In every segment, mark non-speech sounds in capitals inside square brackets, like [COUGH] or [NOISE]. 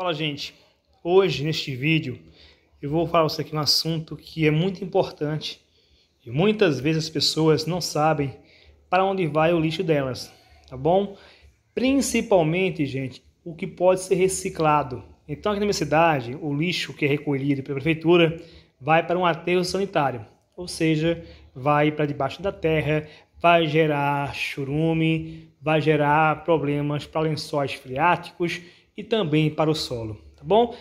Fala, gente. Hoje, neste vídeo, eu vou falar você aqui um assunto que é muito importante e muitas vezes as pessoas não sabem para onde vai o lixo delas, tá bom? Principalmente, gente, o que pode ser reciclado. Então, aqui na minha cidade, o lixo que é recolhido pela prefeitura vai para um aterro sanitário, ou seja, vai para debaixo da terra, vai gerar churume, vai gerar problemas para lençóis freáticos e também para o solo, tá bom?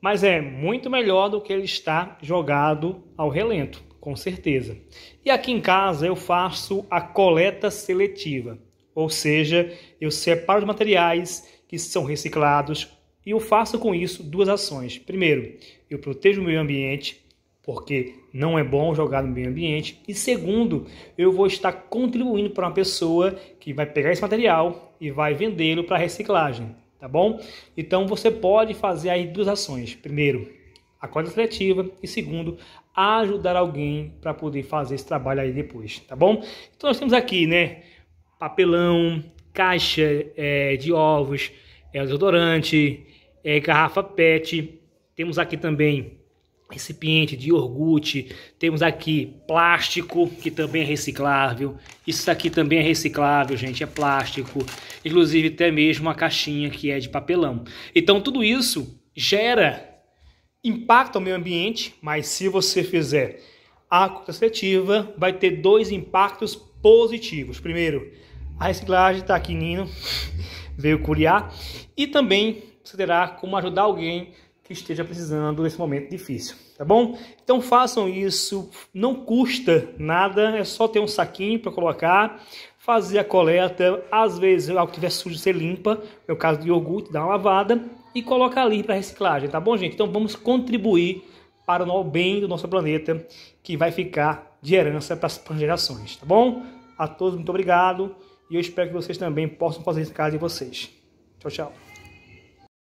Mas é muito melhor do que ele estar jogado ao relento, com certeza. E aqui em casa eu faço a coleta seletiva, ou seja, eu separo os materiais que são reciclados e eu faço com isso duas ações. Primeiro, eu protejo o meio ambiente, porque não é bom jogar no meio ambiente. E segundo, eu vou estar contribuindo para uma pessoa que vai pegar esse material e vai vendê-lo para reciclagem tá bom? Então você pode fazer aí duas ações. Primeiro, a corda seletiva e segundo, ajudar alguém para poder fazer esse trabalho aí depois, tá bom? Então nós temos aqui, né, papelão, caixa é, de ovos, é, desodorante, é, garrafa PET, temos aqui também recipiente de iogurte, temos aqui plástico que também é reciclável, isso aqui também é reciclável, gente, é plástico, inclusive até mesmo a caixinha que é de papelão. Então tudo isso gera impacto ao meio ambiente, mas se você fizer a contraceptiva, vai ter dois impactos positivos. Primeiro, a reciclagem está aqui, Nino, [LAUGHS] veio curiar, e também você terá como ajudar alguém que esteja precisando nesse momento difícil, tá bom? Então façam isso, não custa nada, é só ter um saquinho para colocar, fazer a coleta, às vezes algo que tiver sujo você limpa, no caso de iogurte, dá uma lavada e coloca ali para reciclagem, tá bom, gente? Então vamos contribuir para o bem do nosso planeta, que vai ficar de herança para as gerações, tá bom? A todos muito obrigado e eu espero que vocês também possam fazer isso em casa de vocês. Tchau, tchau.